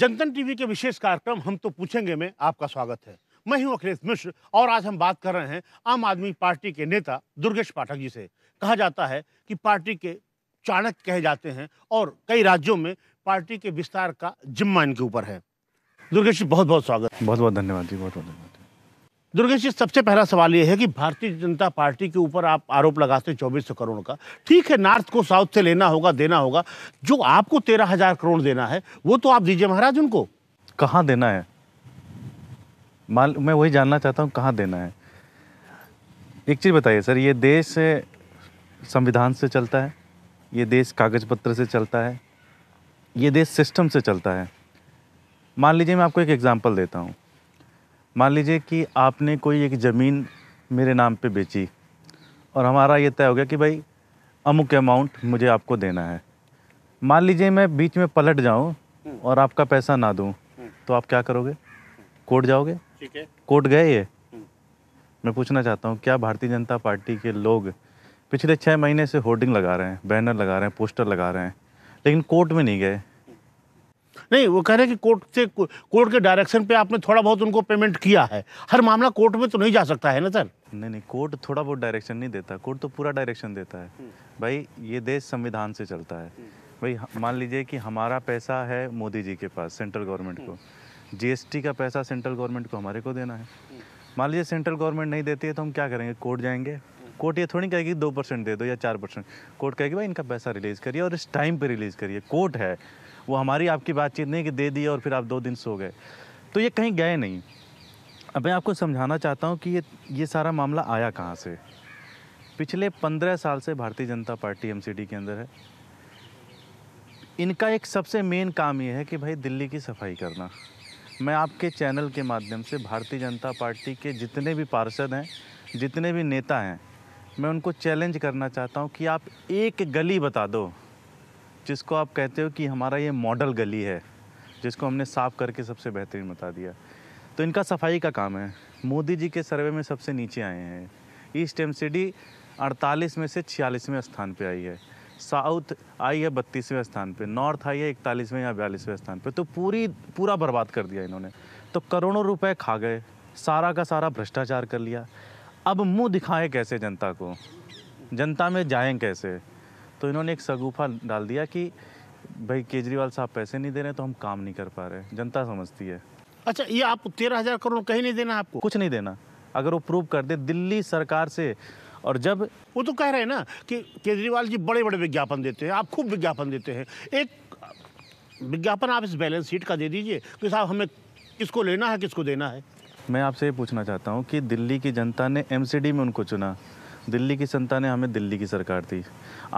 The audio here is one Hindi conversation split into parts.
जनतन टीवी के विशेष कार्यक्रम हम तो पूछेंगे में आपका स्वागत है मैं हूं अखिलेश मिश्र और आज हम बात कर रहे हैं आम आदमी पार्टी के नेता दुर्गेश पाठक जी से कहा जाता है कि पार्टी के चाणक्य कहे जाते हैं और कई राज्यों में पार्टी के विस्तार का जिम्मा इनके ऊपर है दुर्गेश जी बहुत बहुत स्वागत बहुत बहुत धन्यवाद जी बहुत बहुत धन्यवाद दुर्गेश जी सबसे पहला सवाल ये है कि भारतीय जनता पार्टी के ऊपर आप आरोप लगाते हैं चौबीस सौ करोड़ का ठीक है नॉर्थ को साउथ से लेना होगा देना होगा जो आपको तेरह हजार करोड़ देना है वो तो आप दीजिए महाराज उनको कहाँ देना है माल मैं वही जानना चाहता हूँ कहाँ देना है एक चीज़ बताइए सर ये देश संविधान से चलता है ये देश कागज़ पत्र से चलता है ये देश सिस्टम से चलता है मान लीजिए मैं आपको एक एग्ज़ाम्पल देता हूँ मान लीजिए कि आपने कोई एक ज़मीन मेरे नाम पे बेची और हमारा ये तय हो गया कि भाई अमुक अमाउंट मुझे आपको देना है मान लीजिए मैं बीच में पलट जाऊँ और आपका पैसा ना दूँ तो आप क्या करोगे कोर्ट जाओगे ठीक है कोर्ट गए ये हम्म। मैं पूछना चाहता हूँ क्या भारतीय जनता पार्टी के लोग पिछले छः महीने से होर्डिंग लगा रहे हैं बैनर लगा रहे हैं पोस्टर लगा रहे हैं लेकिन कोर्ट में नहीं गए नहीं वो कह रहे कि कोर्ट से कोर्ट के डायरेक्शन पे आपने थोड़ा बहुत उनको पेमेंट किया है हर मामला कोर्ट में तो नहीं जा सकता है ना सर नहीं नहीं कोर्ट थोड़ा बहुत डायरेक्शन नहीं देता कोर्ट तो पूरा डायरेक्शन देता है हम्म। भाई ये देश संविधान से चलता है हम्म। भाई मान लीजिए कि हमारा पैसा है मोदी जी के पास सेंट्रल गवर्नमेंट को जीएसटी हम्म। का पैसा सेंट्रल गवर्नमेंट को हमारे को देना है मान लीजिए सेंट्रल गवर्नमेंट नहीं देती है तो हम क्या करेंगे कोर्ट जाएंगे कोर्ट ये थोड़ी कहेगी दो परसेंट दे दो या चार परसेंट कोर्ट कहेगी भाई इनका पैसा रिलीज़ करिए और इस टाइम पे रिलीज़ करिए कोर्ट है वो हमारी आपकी बातचीत नहीं कि दे दिए और फिर आप दो दिन सो गए तो ये कहीं गए नहीं अब मैं आपको समझाना चाहता हूँ कि ये ये सारा मामला आया कहाँ से पिछले पंद्रह साल से भारतीय जनता पार्टी एम के अंदर है इनका एक सबसे मेन काम ये है कि भाई दिल्ली की सफाई करना मैं आपके चैनल के माध्यम से भारतीय जनता पार्टी के जितने भी पार्षद हैं जितने भी नेता हैं मैं उनको चैलेंज करना चाहता हूँ कि आप एक गली बता दो जिसको आप कहते हो कि हमारा ये मॉडल गली है जिसको हमने साफ़ करके सबसे बेहतरीन बता दिया तो इनका सफाई का काम है मोदी जी के सर्वे में सबसे नीचे आए हैं ईस्ट एम सी अड़तालीस में से छियालीसवें स्थान पर आई है साउथ आई है बत्तीसवें स्थान पे नॉर्थ आई है इकतालीसवें या बयालीसवें स्थान पे तो पूरी पूरा बर्बाद कर दिया इन्होंने तो करोड़ों रुपए खा गए सारा का सारा भ्रष्टाचार कर लिया अब मुंह दिखाएं कैसे जनता को जनता में जाएं कैसे तो इन्होंने एक सगूफा डाल दिया कि भाई केजरीवाल साहब पैसे नहीं दे रहे तो हम काम नहीं कर पा रहे जनता समझती है अच्छा ये आप तेरह हज़ार करोड़ कहीं नहीं देना आपको कुछ नहीं देना अगर वो प्रूव कर दे दिल्ली सरकार से और जब वो तो कह रहे हैं ना कि केजरीवाल जी बड़े बड़े विज्ञापन देते हैं आप खूब विज्ञापन देते हैं एक विज्ञापन आप इस बैलेंस शीट का दे दीजिए कि साहब हमें किसको लेना है किसको देना है मैं आपसे ये पूछना चाहता हूँ कि दिल्ली की जनता ने एम में उनको चुना दिल्ली की जनता ने हमें दिल्ली की सरकार दी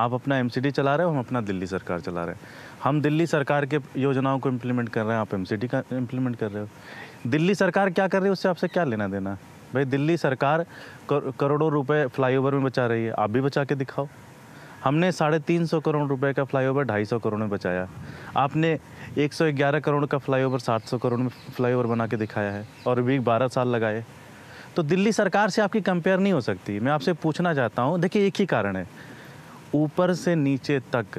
आप अपना एम चला रहे हो हम अपना दिल्ली सरकार चला रहे हैं हम दिल्ली सरकार के योजनाओं को इम्प्लीमेंट कर रहे हैं आप एम का इम्प्लीमेंट कर रहे हो दिल्ली सरकार क्या कर रही है उससे आपसे क्या लेना देना भाई दिल्ली सरकार करोड़ों रुपए फ्लाईओवर में बचा रही है आप भी बचा के दिखाओ हमने साढ़े तीन सौ करोड़ रुपए का फ्लाईओवर ढाई सौ करोड़ में बचाया आपने एक सौ ग्यारह करोड़ का फ्लाईओवर सात सौ करोड़ में फ्लाईओवर बना के दिखाया है और अभी बारह साल लगाए तो दिल्ली सरकार से आपकी कंपेयर नहीं हो सकती मैं आपसे पूछना चाहता हूँ देखिए एक ही कारण है ऊपर से नीचे तक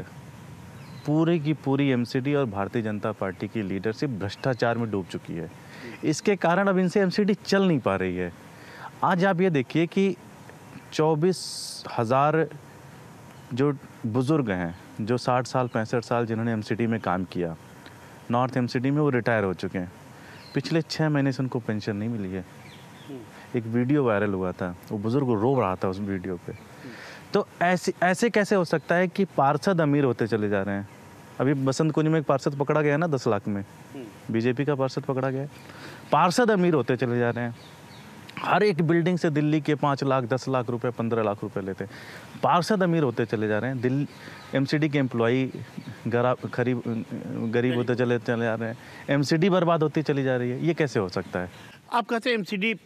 पूरी की पूरी एमसीडी और भारतीय जनता पार्टी की लीडरशिप भ्रष्टाचार में डूब चुकी है इसके कारण अब इनसे एमसीडी चल नहीं पा रही है आज आप ये देखिए कि चौबीस हज़ार जो बुज़ुर्ग हैं जो साठ साल पैंसठ साल जिन्होंने एमसीडी में काम किया नॉर्थ एमसीडी में वो रिटायर हो चुके हैं पिछले छः महीने से उनको पेंशन नहीं मिली है एक वीडियो वायरल हुआ था वो बुज़ुर्ग रो रहा था उस वीडियो पे तो ऐसे ऐसे कैसे हो सकता है कि पार्षद अमीर होते चले जा रहे हैं अभी बसंत कुंज में एक पार्षद पकड़ा गया ना दस लाख में बीजेपी का पार्षद पकड़ा गया पार्षद अमीर होते चले जा रहे हैं हर एक बिल्डिंग से दिल्ली के पाँच लाख दस लाख रुपए पंद्रह लाख रुपए लेते हैं पार्षद अमीर होते चले जा रहे हैं दिल्ली एमसीडी के एम्प्लॉई खरीब गरीब होते चले चले जा रहे हैं एमसीडी बर्बाद होती चली जा रही है ये कैसे हो सकता है आप कहते हैं एम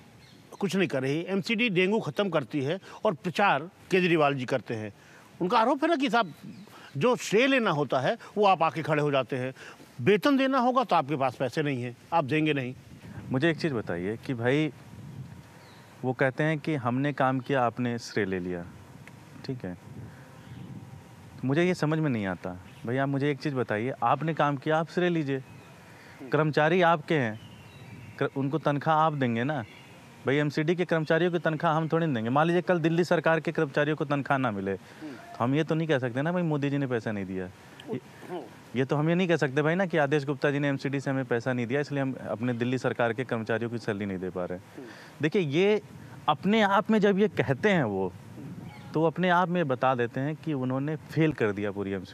कुछ नहीं कर रही एमसीडी डेंगू ख़त्म करती है और प्रचार केजरीवाल जी करते हैं उनका आरोप है ना कि साहब जो श्रेय लेना होता है वो आप आके खड़े हो जाते हैं वेतन देना होगा तो आपके पास पैसे नहीं हैं आप देंगे नहीं मुझे एक चीज़ बताइए कि भाई वो कहते हैं कि हमने काम किया आपने श्रेय ले लिया ठीक है तो मुझे ये समझ में नहीं आता भैया मुझे एक चीज़ बताइए आपने काम किया आप श्रेय लीजिए कर्मचारी आपके हैं उनको तनख्वाह आप देंगे ना भाई एमसीडी के कर्मचारियों की तनख्वाह हम थोड़ी नहीं देंगे मान लीजिए कल दिल्ली सरकार के कर्मचारियों को तनख्वाह ना मिले तो हम ये तो नहीं कह सकते ना भाई मोदी जी ने पैसा नहीं दिया ये तो हम ये नहीं कह सकते भाई ना कि आदेश गुप्ता जी ने एमसीडी से हमें पैसा नहीं दिया इसलिए हम अपने दिल्ली सरकार के कर्मचारियों की सैलरी नहीं दे पा रहे देखिए ये अपने आप में जब ये कहते हैं वो तो अपने आप में बता देते हैं कि उन्होंने फेल कर दिया पूरी एम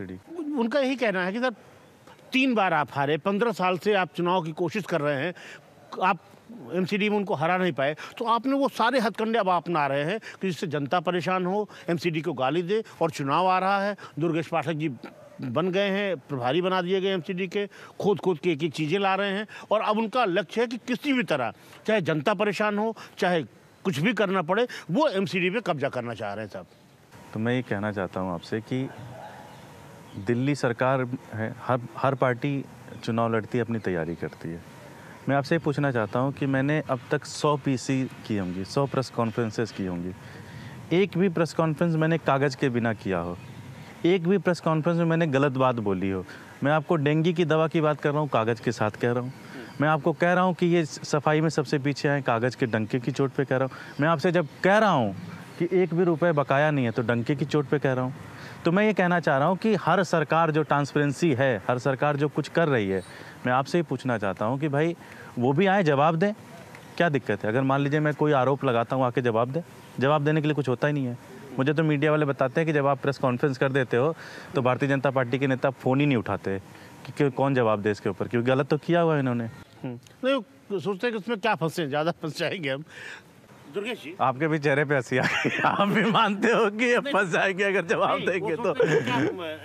उनका यही कहना है कि सर तीन बार आप हारे पंद्रह साल से आप चुनाव की कोशिश कर रहे हैं आप एम सी डी में उनको हरा नहीं पाए तो आपने वो सारे हथकंडे अब अपना रहे हैं कि जिससे जनता परेशान हो एम सी डी को गाली दे और चुनाव आ रहा है दुर्गेश पाठक जी बन गए हैं प्रभारी बना दिए गए एमसीडी के खोद खोद के एक एक चीज़ें ला रहे हैं और अब उनका लक्ष्य है कि किसी भी तरह चाहे जनता परेशान हो चाहे कुछ भी करना पड़े वो एमसीडी पे कब्जा करना चाह रहे हैं साहब तो मैं ये कहना चाहता हूँ आपसे कि दिल्ली सरकार है हर हर पार्टी चुनाव लड़ती है अपनी तैयारी करती है मैं आपसे ये पूछना चाहता हूँ कि मैंने अब तक पी पीसी की होंगी सौ प्रेस कॉन्फ्रेंसेस की होंगी एक भी प्रेस कॉन्फ्रेंस मैंने कागज़ के बिना किया हो एक भी प्रेस कॉन्फ्रेंस में मैंने गलत बात बोली हो मैं आपको डेंगू की दवा की बात कर रहा हूँ कागज़ के साथ कह रहा हूँ मैं आपको कह रहा हूँ कि ये सफाई में सबसे पीछे आए कागज़ के डंके की चोट पे कह रहा हूँ मैं आपसे जब कह रहा हूँ कि एक भी रुपए बकाया नहीं है तो डंके की चोट पे कह रहा हूँ तो मैं ये कहना चाह रहा हूँ कि हर सरकार जो ट्रांसपेरेंसी है हर सरकार जो कुछ कर रही है मैं आपसे ही पूछना चाहता हूँ कि भाई वो भी आए जवाब दें क्या दिक्कत है अगर मान लीजिए मैं कोई आरोप लगाता हूँ आके जवाब दें जवाब देने के लिए कुछ होता ही नहीं है मुझे तो मीडिया वाले बताते हैं कि जब आप प्रेस कॉन्फ्रेंस कर देते हो तो भारतीय जनता पार्टी के नेता फ़ोन ही नहीं उठाते कि कौन जवाब दे इसके ऊपर क्योंकि गलत तो किया हुआ है इन्होंने हम्म। नहीं सोचते हैं कि उसमें क्या फंसे ज़्यादा फंस जाएंगे हम दुर्गेश जी आपके भी चेहरे पे हंसी आ गई आप भी मानते हो कि फंस जाएंगे अगर जवाब देंगे तो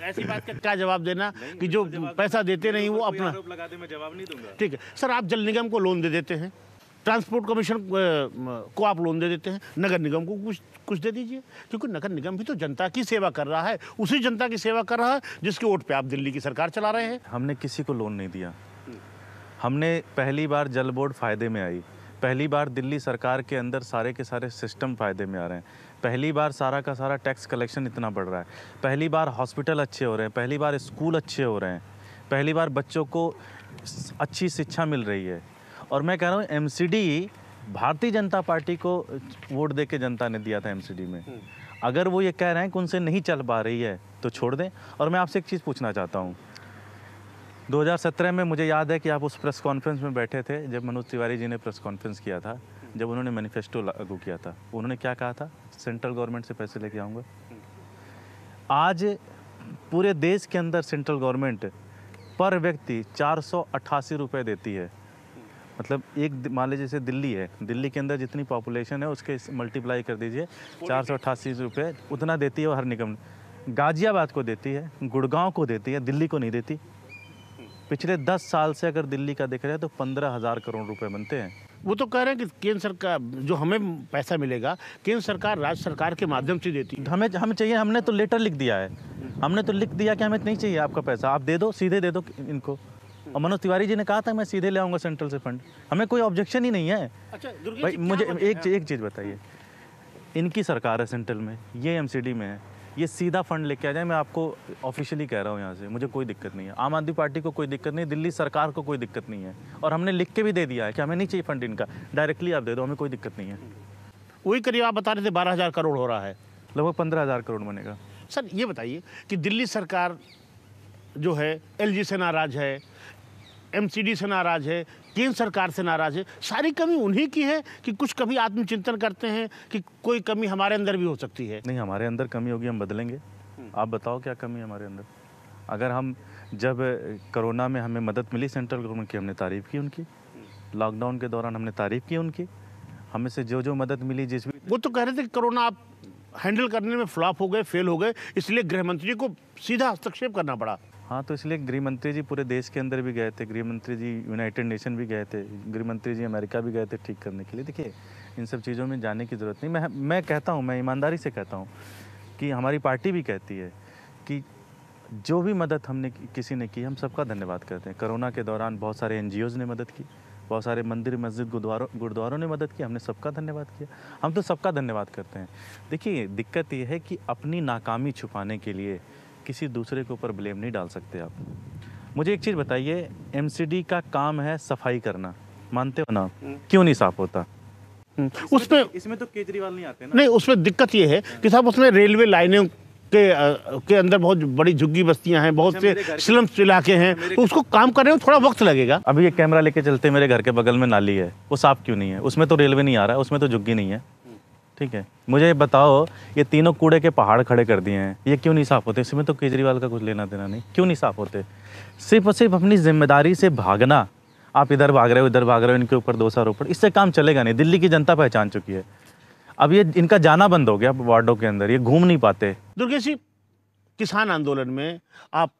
ऐसी बात का क्या जवाब देना कि जो पैसा देते नहीं वो अपना जवाब नहीं दूंगा ठीक है सर आप जल निगम को लोन दे देते हैं ट्रांसपोर्ट कमीशन को आप लोन दे देते हैं नगर निगम को कुछ कुछ दे दीजिए क्योंकि नगर निगम भी तो जनता की सेवा कर रहा है उसी जनता की सेवा कर रहा है जिसके वोट पे आप दिल्ली की सरकार चला रहे हैं हमने किसी को लोन नहीं दिया हमने पहली बार जल बोर्ड फायदे में आई पहली बार दिल्ली सरकार के अंदर सारे के सारे सिस्टम फ़ायदे में आ रहे हैं पहली बार सारा का सारा टैक्स कलेक्शन इतना बढ़ रहा है पहली बार हॉस्पिटल अच्छे हो रहे हैं पहली बार स्कूल अच्छे हो रहे हैं पहली बार बच्चों को अच्छी शिक्षा मिल रही है और मैं कह रहा हूँ एम भारतीय जनता पार्टी को वोट दे के जनता ने दिया था एम में हम्म। अगर वो ये कह रहे हैं कि उनसे नहीं चल पा रही है तो छोड़ दें और मैं आपसे एक चीज़ पूछना चाहता हूँ 2017 में मुझे याद है कि आप उस प्रेस कॉन्फ्रेंस में बैठे थे जब मनोज तिवारी जी ने प्रेस कॉन्फ्रेंस किया था जब उन्होंने मैनिफेस्टो लागू किया था उन्होंने क्या कहा था सेंट्रल गवर्नमेंट से पैसे लेके आऊँगा आज पूरे देश के अंदर सेंट्रल गवर्नमेंट पर व्यक्ति चार सौ देती है मतलब एक मान लीजिए जैसे दिल्ली है दिल्ली के अंदर जितनी पॉपुलेशन है उसके मल्टीप्लाई कर दीजिए चार सौ अट्ठासी रुपये उतना देती है हर निगम गाजियाबाद को देती है गुड़गांव को देती है दिल्ली को नहीं देती पिछले दस साल से अगर दिल्ली का देख रहे हैं तो पंद्रह हज़ार करोड़ रुपए बनते हैं वो तो कह रहे हैं कि केंद्र सरकार जो हमें पैसा मिलेगा केंद्र सरकार राज्य सरकार के माध्यम से देती है हमें हमें चाहिए हमने तो लेटर लिख दिया है हमने तो लिख दिया कि हमें नहीं चाहिए आपका पैसा आप दे दो सीधे दे दो इनको और मनोज तिवारी जी ने कहा था मैं सीधे ले आऊँगा सेंट्रल से फंड हमें कोई ऑब्जेक्शन ही नहीं है अच्छा भाई मुझे एक एक चीज़ बताइए इनकी सरकार है सेंट्रल में ये एमसीडी में है ये सीधा फंड लेके आ जाए मैं आपको ऑफिशियली कह रहा हूँ यहाँ से मुझे कोई दिक्कत नहीं है आम आदमी पार्टी को कोई दिक्कत नहीं दिल्ली सरकार को कोई दिक्कत नहीं है और हमने लिख के भी दे दिया है कि हमें नहीं चाहिए फंड इनका डायरेक्टली आप दे दो हमें कोई दिक्कत नहीं है वही करीब आप बता रहे थे बारह हज़ार करोड़ हो रहा है लगभग पंद्रह हज़ार करोड़ बनेगा सर ये बताइए कि दिल्ली सरकार जो है एल से नाराज़ है एम से नाराज़ है केंद्र सरकार से नाराज है सारी कमी उन्हीं की है कि कुछ कमी आत्मचिंतन करते हैं कि कोई कमी हमारे अंदर भी हो सकती है नहीं हमारे अंदर कमी होगी हम बदलेंगे आप बताओ क्या कमी है हमारे अंदर अगर हम जब कोरोना में हमें मदद मिली सेंट्रल गवर्नमेंट की हमने तारीफ़ की उनकी लॉकडाउन के दौरान हमने तारीफ़ की उनकी हमें से जो जो मदद मिली जिस भी वो तो कह रहे थे कि कोरोना आप हैंडल करने में फ्लॉप हो गए फेल हो गए इसलिए गृह मंत्री को सीधा हस्तक्षेप करना पड़ा हाँ तो इसलिए गृह मंत्री जी पूरे देश के अंदर भी गए थे गृह मंत्री जी यूनाइटेड नेशन भी गए थे गृह मंत्री जी अमेरिका भी गए थे ठीक करने के लिए देखिए इन सब चीज़ों में जाने की ज़रूरत नहीं मैं मैं कहता हूँ मैं ईमानदारी से कहता हूँ कि हमारी पार्टी भी कहती है कि जो भी मदद हमने किसी ने की हम सबका धन्यवाद करते हैं कोरोना के दौरान बहुत सारे एन ने मदद की बहुत सारे मंदिर मस्जिद गुरुद्वारों गुरुद्वारों ने मदद की हमने सबका धन्यवाद किया हम तो सबका धन्यवाद करते हैं देखिए दिक्कत ये है कि अपनी नाकामी छुपाने के लिए किसी दूसरे के ऊपर ब्लेम नहीं डाल सकते आप मुझे एक चीज़ बताइए एम का काम है सफाई करना मानते हो ना हम्म। क्यों नहीं साफ होता हम्म। उसमें तो- इसमें तो केजरीवाल नहीं आते ना नहीं उसमें दिक्कत ये है कि साहब उसमें रेलवे लाइनों के के अंदर बहुत बड़ी झुग्गी बस्तियां हैं बहुत अच्छा, से स्लम इलाके हैं तो उसको काम करने में थोड़ा वक्त लगेगा अभी ये कैमरा लेके चलते मेरे घर के बगल में नाली है वो साफ क्यों नहीं है उसमें तो रेलवे नहीं आ रहा है उसमें तो झुग्गी नहीं है ठीक है मुझे ये बताओ ये तीनों कूड़े के पहाड़ खड़े कर दिए हैं ये क्यों नहीं साफ होते इसमें तो केजरीवाल का कुछ लेना देना नहीं क्यों नहीं साफ होते सिर्फ और सिर्फ अपनी जिम्मेदारी से भागना आप इधर भाग रहे हो इधर भाग रहे हो इनके ऊपर दोषारोपण इससे काम चलेगा नहीं दिल्ली की जनता पहचान चुकी है अब ये इनका जाना बंद हो गया वार्डों के अंदर ये घूम नहीं पाते दुर्गेश जी किसान आंदोलन में आप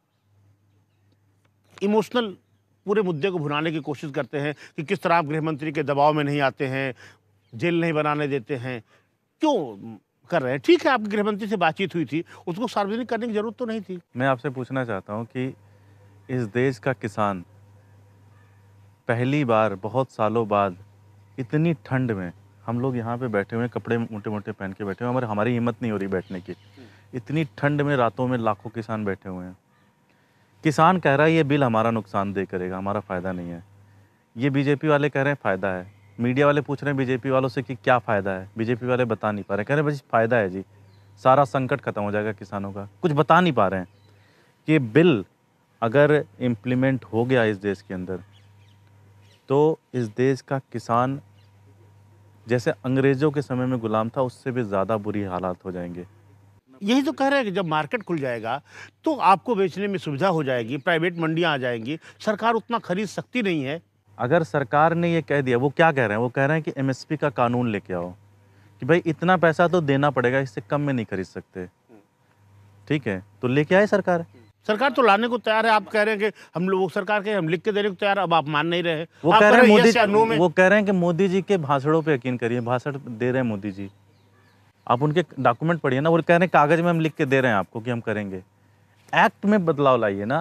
इमोशनल पूरे मुद्दे को भुनाने की कोशिश करते हैं कि किस तरह आप गृह मंत्री के दबाव में नहीं आते हैं जेल नहीं बनाने देते हैं क्यों कर रहे हैं ठीक है आपकी गृहमंत्री से बातचीत हुई थी उसको सार्वजनिक करने की जरूरत तो नहीं थी मैं आपसे पूछना चाहता हूँ कि इस देश का किसान पहली बार बहुत सालों बाद इतनी ठंड में हम लोग यहाँ पे बैठे हुए कपड़े मोटे मोटे पहन के बैठे हुए हमारे हमारी हिम्मत नहीं हो रही बैठने की इतनी ठंड में रातों में लाखों किसान बैठे हुए हैं किसान कह रहा है ये बिल हमारा नुकसान दे करेगा हमारा फ़ायदा नहीं है ये बीजेपी वाले कह रहे हैं फ़ायदा है मीडिया वाले पूछ रहे हैं बीजेपी वालों से कि क्या फ़ायदा है बीजेपी वाले बता नहीं पा रहे कह रहे भाई फ़ायदा है जी सारा संकट खत्म हो जाएगा किसानों का कुछ बता नहीं पा रहे हैं कि बिल अगर इम्प्लीमेंट हो गया इस देश के अंदर तो इस देश का किसान जैसे अंग्रेज़ों के समय में गुलाम था उससे भी ज़्यादा बुरी हालात हो जाएंगे यही तो कह रहे हैं कि जब मार्केट खुल जाएगा तो आपको बेचने में सुविधा हो जाएगी प्राइवेट मंडियां आ जाएंगी सरकार उतना खरीद सकती नहीं है अगर सरकार ने ये कह दिया वो क्या कह रहे हैं वो कह रहे हैं कि एम का कानून लेके आओ कि भाई इतना पैसा तो देना पड़ेगा इससे कम में नहीं खरीद सकते ठीक है तो लेके आए सरकार सरकार तो लाने को तैयार है आप कह रहे हैं कि हम लोग सरकार के हम लिख के देने को तैयार अब आप मान नहीं रहे वो कह रहे हैं मोदी वो कह रहे हैं कि मोदी जी के भाषणों पे यकीन करिए भाषण दे रहे हैं मोदी जी आप उनके डॉक्यूमेंट पढ़िए ना वो कह रहे हैं कागज में हम लिख के दे रहे हैं आपको कि हम करेंगे एक्ट में बदलाव लाइए ना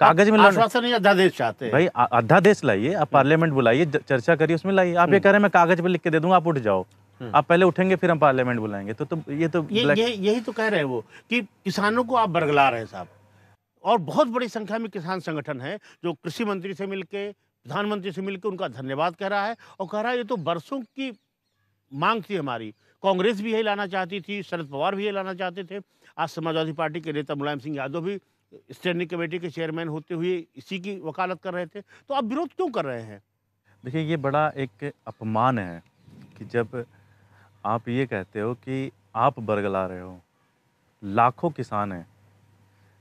कागज में आश्वासन ही अध्यादेश चाहते हैं भाई अध्यादेश लाइए आप पार्लियामेंट बुलाइए चर्चा करिए उसमें लाइए आप ये हम्म। कह रहे हैं मैं कागज पे लिख के दे दूंगा आप उठ जाओ हम्म। आप पहले उठेंगे फिर हम पार्लियामेंट बुलाएंगे तो, तो ये तो ये, ये यही तो कह रहे हैं वो कि किसानों को आप बरगला रहे हैं साहब और बहुत बड़ी संख्या में किसान संगठन है जो कृषि मंत्री से मिलके प्रधानमंत्री से मिलकर उनका धन्यवाद कह रहा है और कह रहा है ये तो बरसों की मांग थी हमारी कांग्रेस भी यही लाना चाहती थी शरद पवार भी यही लाना चाहते थे आज समाजवादी पार्टी के नेता मुलायम सिंह यादव भी स्टैंडिंग कमेटी के चेयरमैन होते हुए इसी की वकालत कर रहे थे तो आप विरोध क्यों कर रहे हैं देखिए ये बड़ा एक अपमान है कि जब आप ये कहते हो कि आप बरगला रहे हो लाखों किसान हैं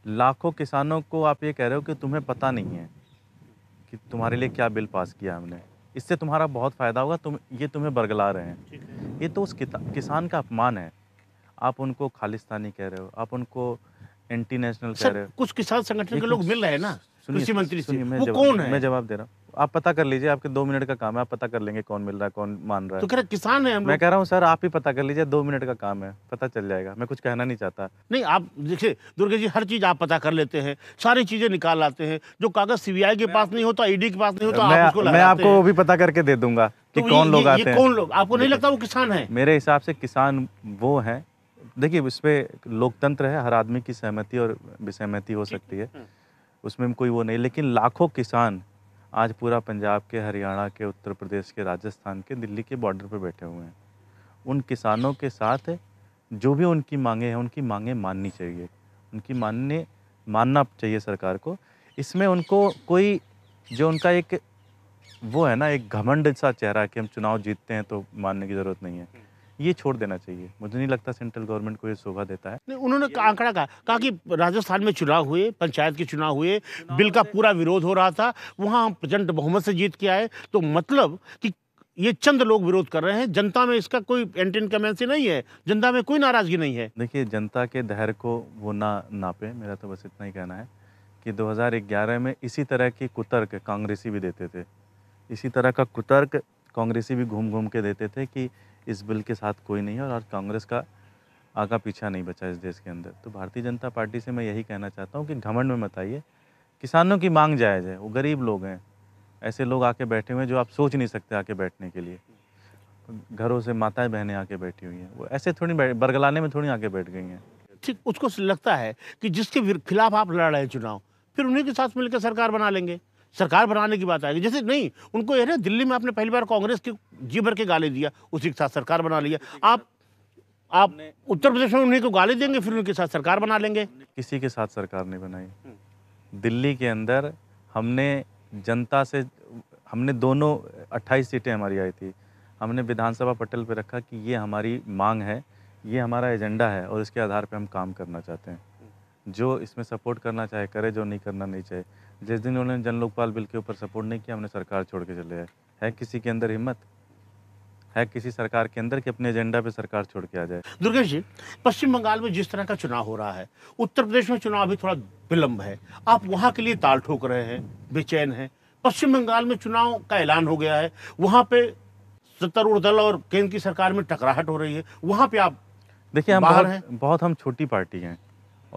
लाखों किसानों को आप ये कह रहे हो कि तुम्हें पता नहीं है कि तुम्हारे लिए क्या बिल पास किया हमने इससे तुम्हारा बहुत फ़ायदा होगा तुम ये तुम्हें बरगला रहे हैं ये तो उस किसान का अपमान है आप उनको खालिस्तानी कह रहे हो आप उनको एंटी नेशनल कह रहे हो कुछ किसान संगठन के लोग मिल रहे हैं ना कृषि मंत्री से वो कौन है मैं जवाब दे रहा हूँ आप पता कर लीजिए आपके दो मिनट का काम है आप पता कर लेंगे कौन मिल रहा है कौन मान रहा है तो कह किसान है मैं कह रहा हूँ सर आप ही पता कर लीजिए दो मिनट का काम है पता चल जाएगा मैं कुछ कहना नहीं चाहता नहीं आप देखिए दुर्गा जी हर चीज आप पता कर लेते हैं सारी चीजें निकाल लाते हैं जो कागज सीबीआई e के पास नहीं होता ईडी के पास नहीं होता मैं, मैं आपको वो भी पता करके दे दूंगा कि तो कौन लोग आते हैं कौन लोग आपको नहीं लगता वो किसान है मेरे हिसाब से किसान वो है देखिए उसमें लोकतंत्र है हर आदमी की सहमति और विसहमति हो सकती है हम्म। उसमें कोई वो नहीं लेकिन लाखों किसान आज पूरा पंजाब के हरियाणा के उत्तर प्रदेश के राजस्थान के दिल्ली के बॉर्डर पर बैठे हुए हैं उन किसानों के साथ जो भी उनकी मांगे हैं उनकी मांगे माननी चाहिए उनकी मानने मानना चाहिए सरकार को इसमें उनको कोई जो उनका एक वो है ना एक घमंड सा चेहरा कि हम चुनाव जीतते हैं तो मानने की ज़रूरत नहीं है हम्म। ये छोड़ देना चाहिए मुझे नहीं लगता सेंट्रल गवर्नमेंट को ये शोभा देता है नहीं उन्होंने आंकड़ा कहा कहा कि राजस्थान में चुनाव हुए पंचायत के चुनाव हुए बिल का पूरा विरोध हो रहा था वहाँ हम प्रचंड बहुमत से जीत के आए तो मतलब कि ये चंद लोग विरोध कर रहे हैं जनता में इसका कोई एंटी इनकमेंसी नहीं है जनता में कोई नाराजगी नहीं है देखिए जनता के धैर्य को वो ना नापे मेरा तो बस इतना ही कहना है कि 2011 में इसी तरह की कुतर्क कांग्रेसी भी देते थे इसी तरह का कुतर्क कांग्रेसी भी घूम घूम के देते थे कि इस बिल के साथ कोई नहीं है और आज कांग्रेस का आगा पीछा नहीं बचा इस देश के अंदर तो भारतीय जनता पार्टी से मैं यही कहना चाहता हूँ कि घमंड में मत आइए किसानों की मांग जायज़ है वो गरीब लोग हैं ऐसे लोग आके बैठे हुए हैं जो आप सोच नहीं सकते आके बैठने के लिए घरों से माताएं बहनें आके बैठी हुई हैं वो ऐसे थोड़ी बरगलाने में थोड़ी आके बैठ गई हैं ठीक उसको लगता है कि जिसके खिलाफ आप लड़ रहे हैं चुनाव फिर उन्हीं के साथ मिलकर सरकार बना लेंगे सरकार बनाने की बात आएगी जैसे नहीं उनको यह ना दिल्ली में आपने पहली बार कांग्रेस के जी भर के गाली दिया उसी के साथ सरकार बना लिया आप आप उत्तर प्रदेश में उन्हीं को गाली देंगे फिर उनके साथ सरकार बना लेंगे किसी के साथ सरकार नहीं बनाई दिल्ली के अंदर हमने जनता से हमने दोनों 28 सीटें हमारी आई थी हमने विधानसभा पटल पर रखा कि ये हमारी मांग है ये हमारा एजेंडा है और इसके आधार पर हम काम करना चाहते हैं जो इसमें सपोर्ट करना चाहे करे जो नहीं करना नहीं चाहे जिस दिन उन्होंने जन लोकपाल बिल के ऊपर सपोर्ट नहीं किया हमने सरकार छोड़ के चले आए है किसी के अंदर हिम्मत है किसी सरकार के अंदर कि अपने एजेंडा पे सरकार छोड़ के आ जाए दुर्गेश जी पश्चिम बंगाल में जिस तरह का चुनाव हो रहा है उत्तर प्रदेश में चुनाव अभी थोड़ा विलंब है आप वहाँ के लिए ताल ठोक रहे हैं बेचैन है पश्चिम बंगाल में चुनाव का ऐलान हो गया है वहाँ पे सत्तारूढ़ दल और केंद्र की सरकार में टकराहट हो रही है वहाँ पे आप देखिए हम बाहर हैं। बहुत हम छोटी पार्टी हैं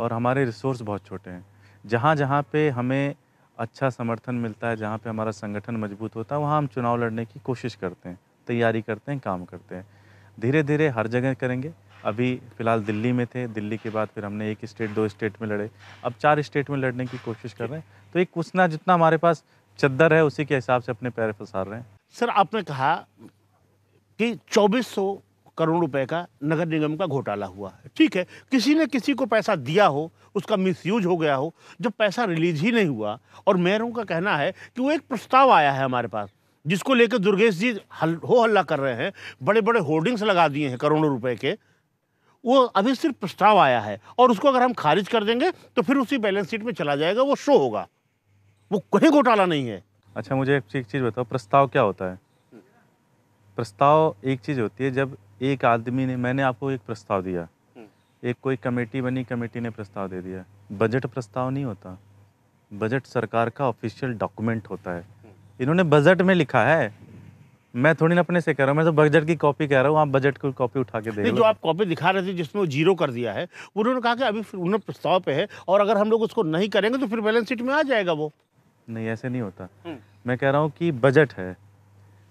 और हमारे रिसोर्स बहुत छोटे हैं जहाँ जहाँ पे हमें अच्छा समर्थन मिलता है जहाँ पे हमारा संगठन मजबूत होता है वहाँ हम चुनाव लड़ने की कोशिश करते हैं तैयारी करते हैं काम करते हैं धीरे धीरे हर जगह करेंगे अभी फ़िलहाल दिल्ली में थे दिल्ली के बाद फिर हमने एक स्टेट दो स्टेट में लड़े अब चार स्टेट में लड़ने की कोशिश कर रहे हैं तो एक कुछ ना जितना हमारे पास चद्दर है उसी के हिसाब से अपने पैर फसार रहे हैं सर आपने कहा कि 2400 करोड़ रुपए का नगर निगम का घोटाला हुआ है ठीक है किसी ने किसी को पैसा दिया हो उसका मिसयूज हो गया हो जब पैसा रिलीज ही नहीं हुआ और मेयरों का कहना है कि वो एक प्रस्ताव आया है हमारे पास जिसको लेकर दुर्गेश जी हल हो हल्ला कर रहे हैं बड़े बड़े होर्डिंग्स लगा दिए हैं करोड़ों रुपए के वो अभी सिर्फ प्रस्ताव आया है और उसको अगर हम खारिज कर देंगे तो फिर उसी बैलेंस शीट में चला जाएगा वो शो होगा वो कहीं घोटाला नहीं है अच्छा मुझे एक चीज़ बताओ प्रस्ताव क्या होता है प्रस्ताव एक चीज़ होती है जब एक आदमी ने मैंने आपको एक प्रस्ताव दिया हम्म। एक कोई कमेटी बनी कमेटी ने प्रस्ताव दे दिया बजट प्रस्ताव नहीं होता बजट सरकार का ऑफिशियल डॉक्यूमेंट होता है हम्म। इन्होंने बजट में लिखा है मैं थोड़ी ना अपने से कह रहा हूँ मैं तो बजट की कॉपी कह रहा हूँ आप बजट की कॉपी उठा के दे जो आप कॉपी दिखा रहे थे जिसमें वो जीरो कर दिया है उन्होंने कहा कि अभी फिर उन्होंने प्रस्ताव पे है और अगर हम लोग उसको नहीं करेंगे तो फिर बैलेंस शीट में आ जाएगा वो नहीं ऐसे नहीं होता हम्म। मैं कह रहा हूँ कि बजट है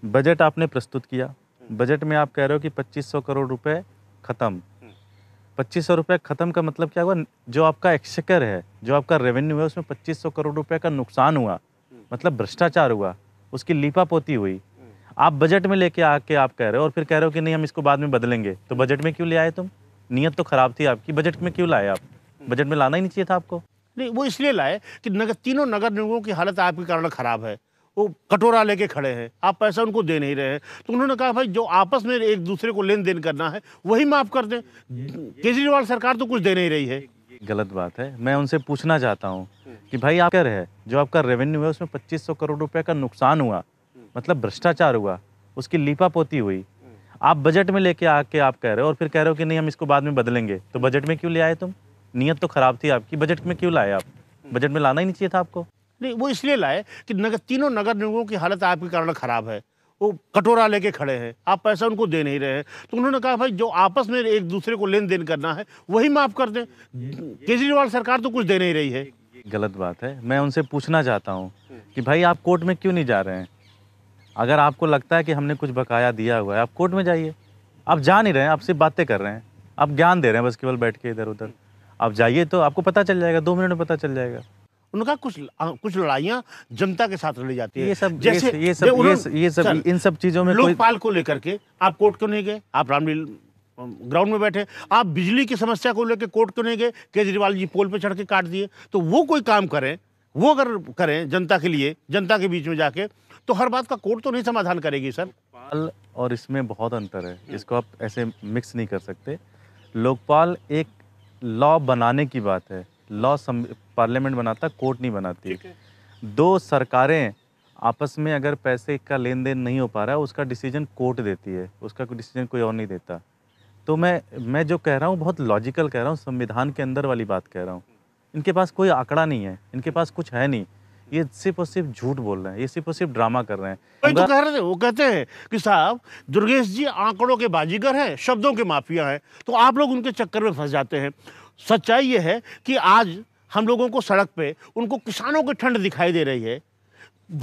बजट आपने प्रस्तुत किया बजट में आप कह रहे हो कि 2500 करोड़ रुपए ख़त्म पच्चीस सौ रुपये ख़त्म का मतलब क्या हुआ जो आपका एक्सकर है जो आपका रेवेन्यू है उसमें पच्चीस सौ करोड़ रुपये का नुकसान हुआ मतलब भ्रष्टाचार हुआ उसकी लिपा पोती हुई आप बजट में लेके आके आप कह रहे हो और फिर कह रहे हो कि नहीं हम इसको बाद में बदलेंगे तो बजट में क्यों ले आए तुम नीयत तो ख़राब थी आपकी बजट में क्यों लाए आप बजट में लाना ही नहीं चाहिए था आपको नहीं वो इसलिए लाए कि नगर तीनों नगर निगमों की हालत आपके कारण ख़राब है वो कटोरा लेके खड़े हैं आप पैसा उनको दे नहीं रहे हैं तो उन्होंने कहा भाई जो आपस में एक दूसरे को लेन देन करना है वही माफ़ कर दें केजरीवाल सरकार तो कुछ दे नहीं रही है गलत बात है मैं उनसे पूछना चाहता हूँ कि भाई आप क्या रहे जो आपका रेवेन्यू है उसमें 2500 करोड़ रुपए का नुकसान हुआ मतलब भ्रष्टाचार हुआ उसकी लिपा पोती हुई आप बजट में लेके आके आप कह रहे हो और फिर कह रहे हो कि नहीं हम इसको बाद में बदलेंगे तो बजट में क्यों ले आए तुम नीयत तो ख़राब थी आपकी बजट में क्यों लाए आप बजट में लाना ही नहीं चाहिए था आपको नहीं वो इसलिए लाए कि नगर तीनों नगर निगमों की हालत आपके कारण ख़राब है वो कटोरा लेके खड़े हैं आप पैसा उनको दे नहीं रहे हैं तो उन्होंने कहा भाई जो आपस में एक दूसरे को लेन देन करना है वही माफ़ कर दें केजरीवाल सरकार तो कुछ दे नहीं रही है गलत बात है मैं उनसे पूछना चाहता हूँ कि भाई आप कोर्ट में क्यों नहीं जा रहे हैं अगर आपको लगता है कि हमने कुछ बकाया दिया हुआ है आप कोर्ट में जाइए आप जा नहीं रहे हैं आप सिर्फ बातें कर रहे हैं आप ज्ञान दे रहे हैं बस केवल बैठ के इधर उधर आप जाइए तो आपको पता चल जाएगा दो मिनट में पता चल जाएगा उनका कुछ कुछ लड़ाइयाँ जनता के साथ लड़ी जाती है ये सब जैसे ये सब ये सब, ये सब इन सब चीज़ों में लोकपाल को लेकर के आप कोर्ट क्यों नहीं गए आप रामलील ग्राउंड में बैठे आप बिजली की समस्या को लेकर कोर्ट क्यों नहीं गए केजरीवाल जी पोल पर चढ़ के काट दिए तो वो कोई काम करें वो अगर करें जनता के लिए जनता के बीच में जाके तो हर बात का कोर्ट तो नहीं समाधान करेगी सर लोकपाल और इसमें बहुत अंतर है इसको आप ऐसे मिक्स नहीं कर सकते लोकपाल एक लॉ बनाने की बात है लॉ सम पार्लियामेंट बनाता कोर्ट नहीं बनाती दो सरकारें आपस में अगर पैसे का लेन देन नहीं हो पा रहा है उसका डिसीजन कोर्ट देती है उसका कोई डिसीजन कोई और नहीं देता तो मैं मैं जो कह रहा हूँ बहुत लॉजिकल कह रहा हूँ संविधान के अंदर वाली बात कह रहा हूँ इनके पास कोई आंकड़ा नहीं है इनके पास कुछ है नहीं ये सिर्फ और सिर्फ झूठ बोल रहे हैं ये सिर्फ और सिर्फ ड्रामा कर रहे हैं तो कह रहे थे वो कहते हैं कि साहब दुर्गेश जी आंकड़ों के बाजीगर हैं शब्दों के माफिया हैं तो आप लोग उनके चक्कर में फंस जाते हैं सच्चाई ये है कि आज हम लोगों को सड़क पे उनको किसानों की ठंड दिखाई दे रही है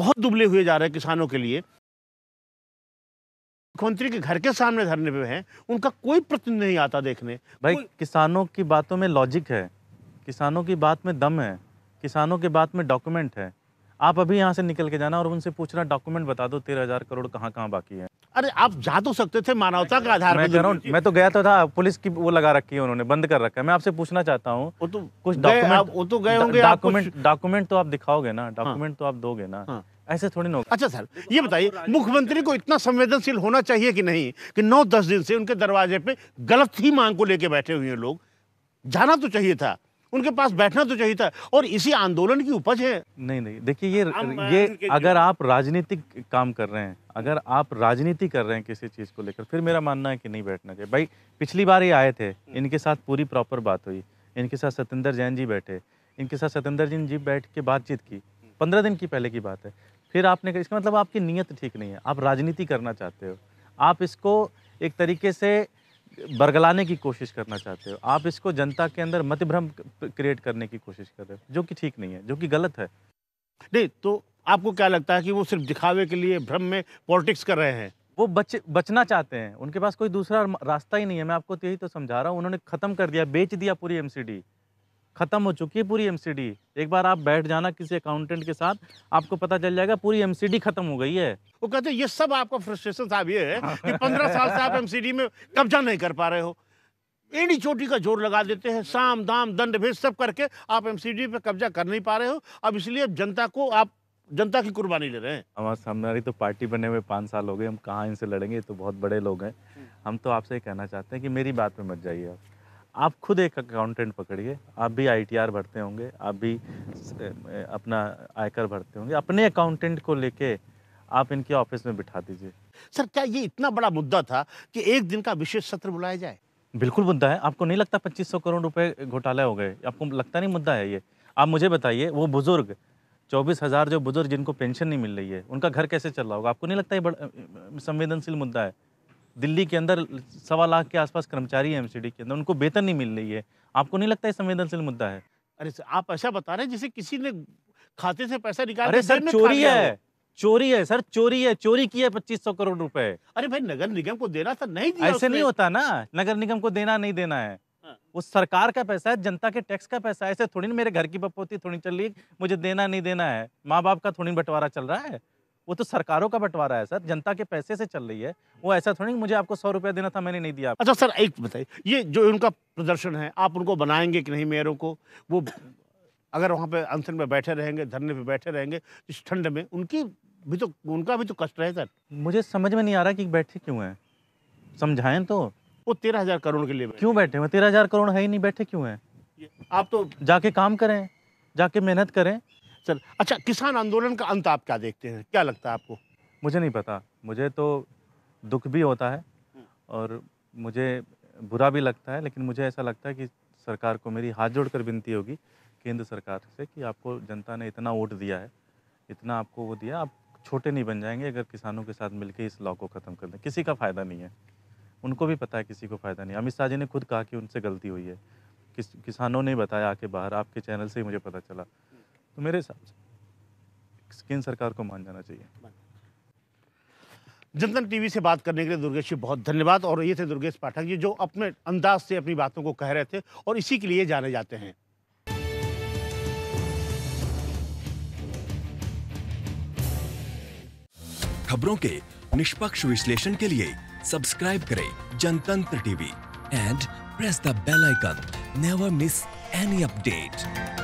बहुत दुबले हुए जा रहे हैं किसानों के लिए मुख्यमंत्री के घर के सामने धरने पे हैं उनका कोई प्रतिनिधि नहीं आता देखने भाई किसानों की बातों में लॉजिक है किसानों की बात में दम है किसानों की बात में डॉक्यूमेंट है आप अभी यहाँ से निकल के जाना और उनसे पूछना डॉक्यूमेंट बता दो तेरह हजार करोड़ कहाँ कहाँ बाकी है अरे आप जा तो सकते थे मानवता का आधार मैं मैं, मैं तो गया तो था पुलिस की वो लगा रखी है उन्होंने बंद कर रखा है मैं आपसे पूछना चाहता हूँ तो, तो कुछ डॉक्यूमेंट डॉक्यूमेंट तो आप दिखाओगे ना हाँ। डॉक्यूमेंट तो आप दोगे ना हाँ। ऐसे थोड़ी ना अच्छा सर ये बताइए मुख्यमंत्री को इतना संवेदनशील होना चाहिए कि नहीं कि नौ दस दिन से उनके दरवाजे पे गलत ही मांग को लेके बैठे हुए हैं लोग जाना तो चाहिए था उनके पास बैठना तो चाहिए था और इसी आंदोलन की उपज है नहीं नहीं देखिए ये ये अगर आप राजनीतिक काम कर रहे हैं अगर आप राजनीति कर रहे हैं किसी चीज़ को लेकर फिर मेरा मानना है कि नहीं बैठना चाहिए भाई पिछली बार ये आए थे इनके साथ पूरी प्रॉपर बात हुई इनके साथ सतेंद्र जैन जी बैठे इनके साथ सतेंद्र जैन जी बैठ के बातचीत की पंद्रह दिन की पहले की बात है फिर आपने इसका मतलब आपकी नीयत ठीक नहीं है आप राजनीति करना चाहते हो आप इसको एक तरीके से बरगलाने की कोशिश करना चाहते हो आप इसको जनता के अंदर मतभ्रम क्रिएट करने की कोशिश कर रहे हो जो कि ठीक नहीं है जो कि गलत है नहीं तो आपको क्या लगता है कि वो सिर्फ दिखावे के लिए भ्रम में पॉलिटिक्स कर रहे हैं वो बच बचना चाहते हैं उनके पास कोई दूसरा रास्ता ही नहीं है मैं आपको तो यही तो समझा रहा हूँ उन्होंने ख़त्म कर दिया बेच दिया पूरी एमसीडी ख़त्म हो चुकी है पूरी एमसीडी एक बार आप बैठ जाना किसी अकाउंटेंट के साथ आपको पता चल जाएगा पूरी एमसीडी खत्म हो गई है वो कहते हैं ये सब आपका फ्रस्ट्रेशन साहब ये है कि पंद्रह साल से आप एमसीडी में कब्जा नहीं कर पा रहे हो एडी चोटी का जोर लगा देते हैं साम दाम दंड भेद सब करके आप एमसीडी पे कब्जा कर नहीं पा रहे हो अब इसलिए जनता को आप जनता की कुर्बानी ले रहे हैं हमारे हमारी तो पार्टी बने हुए पाँच साल हो गए हम कहाँ इनसे लड़ेंगे तो बहुत बड़े लोग हैं हम तो आपसे कहना चाहते हैं कि मेरी बात पे मत जाइए आप आप खुद एक अकाउंटेंट पकड़िए आप भी आईटीआर भरते होंगे आप भी अपना आयकर भरते होंगे अपने अकाउंटेंट को लेके आप इनके ऑफिस में बिठा दीजिए सर क्या ये इतना बड़ा मुद्दा था कि एक दिन का विशेष सत्र बुलाया जाए बिल्कुल मुद्दा है आपको नहीं लगता पच्चीस सौ करोड़ रुपए घोटाला हो गए आपको लगता नहीं मुद्दा है ये आप मुझे बताइए वो बुजुर्ग चौबीस हज़ार जो बुजुर्ग जिनको पेंशन नहीं मिल रही है उनका घर कैसे चल रहा होगा आपको नहीं लगता ये संवेदनशील मुद्दा है दिल्ली के अंदर सवा लाख के आसपास कर्मचारी हैं एमसीडी के अंदर उनको वेतन नहीं मिल रही है आपको नहीं लगता है संवेदनशील मुद्दा है अरे आप ऐसा बता रहे हैं जिसे किसी ने खाते से पैसा निकाल अरे सर चोरी है चोरी है सर चोरी है चोरी की है पच्चीस सौ करोड़ रुपए अरे भाई नगर निगम को देना था नहीं दिया ऐसे नहीं होता ना नगर निगम को देना नहीं देना है हाँ। वो सरकार का पैसा है जनता के टैक्स का पैसा है ऐसे थोड़ी ना मेरे घर की पपौती थोड़ी चल रही मुझे देना नहीं देना है माँ बाप का थोड़ी बंटवारा चल रहा है वो तो सरकारों का बंटवारा है सर जनता के पैसे से चल रही है वो ऐसा थोड़ी मुझे आपको सौ रुपया देना था मैंने नहीं दिया अच्छा सर एक बताइए ये जो उनका प्रदर्शन है आप उनको बनाएंगे कि नहीं मेयरों को वो अगर वहाँ पे अनशन में बैठे रहेंगे धरने पे बैठे रहेंगे इस ठंड में उनकी भी तो उनका भी तो कष्ट है सर मुझे समझ में नहीं आ रहा कि बैठे क्यों हैं समझाएं तो वो तेरह हज़ार करोड़ के लिए क्यों बैठे हैं तेरह हज़ार करोड़ है ही नहीं बैठे क्यों हैं आप तो जाके काम करें जाके मेहनत करें चल अच्छा किसान आंदोलन का अंत आप क्या देखते हैं क्या लगता है आपको मुझे नहीं पता मुझे तो दुख भी होता है और मुझे बुरा भी लगता है लेकिन मुझे ऐसा लगता है कि सरकार को मेरी हाथ जोड़कर विनती होगी केंद्र सरकार से कि आपको जनता ने इतना वोट दिया है इतना आपको वो दिया आप छोटे नहीं बन जाएंगे अगर किसानों के साथ मिलकर इस लॉ को ख़त्म कर दें किसी का फ़ायदा नहीं है उनको भी पता है किसी को फ़ायदा नहीं अमित शाह जी ने खुद कहा कि उनसे गलती हुई है किस किसानों ने बताया आके बाहर आपके चैनल से ही मुझे पता चला तो मेरे हिसाब से केंद्र सरकार को मान जाना चाहिए जनता टीवी से बात करने के लिए दुर्गेश जी बहुत धन्यवाद और ये थे दुर्गेश पाठक जी जो अपने अंदाज से अपनी बातों को कह रहे थे और इसी के लिए जाने जाते हैं खबरों के निष्पक्ष विश्लेषण के लिए सब्सक्राइब करें Jantantra TV and press the bell icon never miss any update